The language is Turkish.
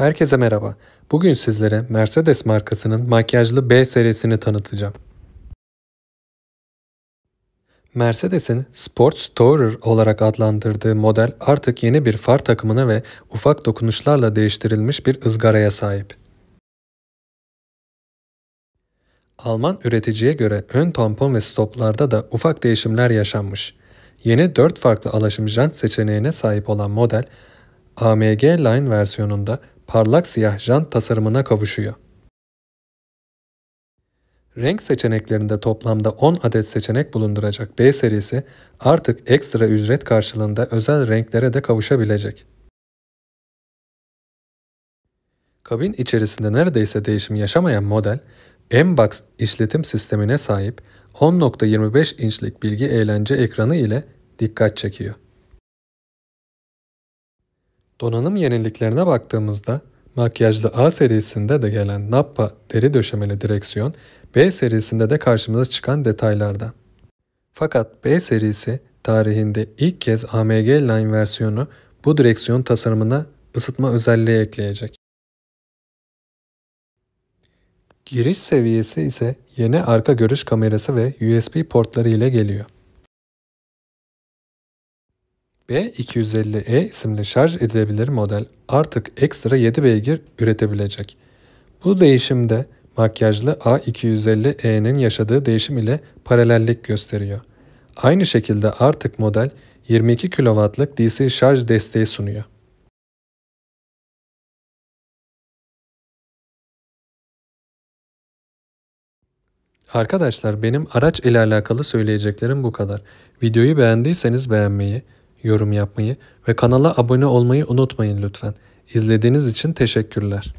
Herkese merhaba. Bugün sizlere Mercedes markasının makyajlı B serisini tanıtacağım. Mercedes'in Sports Tourer olarak adlandırdığı model artık yeni bir far takımına ve ufak dokunuşlarla değiştirilmiş bir ızgaraya sahip. Alman üreticiye göre ön tampon ve stoplarda da ufak değişimler yaşanmış. Yeni 4 farklı alaşım jant seçeneğine sahip olan model, AMG Line versiyonunda parlak siyah jant tasarımına kavuşuyor. Renk seçeneklerinde toplamda 10 adet seçenek bulunduracak B serisi artık ekstra ücret karşılığında özel renklere de kavuşabilecek. Kabin içerisinde neredeyse değişim yaşamayan model, M-Box işletim sistemine sahip 10.25 inçlik bilgi eğlence ekranı ile dikkat çekiyor. Donanım yeniliklerine baktığımızda makyajlı A serisinde de gelen Nappa deri döşemeli direksiyon B serisinde de karşımıza çıkan detaylardan. Fakat B serisi tarihinde ilk kez AMG Line versiyonu bu direksiyon tasarımına ısıtma özelliği ekleyecek. Giriş seviyesi ise yeni arka görüş kamerası ve USB portları ile geliyor. B250E isimli şarj edilebilir model artık ekstra 7 beygir üretebilecek. Bu değişimde makyajlı A250E'nin yaşadığı değişim ile paralellik gösteriyor. Aynı şekilde artık model 22 kW'lık DC şarj desteği sunuyor. Arkadaşlar benim araç ile alakalı söyleyeceklerim bu kadar. Videoyu beğendiyseniz beğenmeyi, yorum yapmayı ve kanala abone olmayı unutmayın lütfen. İzlediğiniz için teşekkürler.